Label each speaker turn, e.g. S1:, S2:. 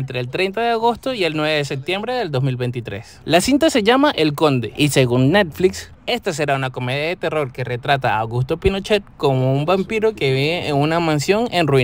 S1: entre el 30 de agosto y el 9 de septiembre del 2023. La cinta se llama El Conde y según Netflix, esta será una comedia de terror que retrata a Augusto Pinochet como un vampiro que vive en una mansión en ruinas.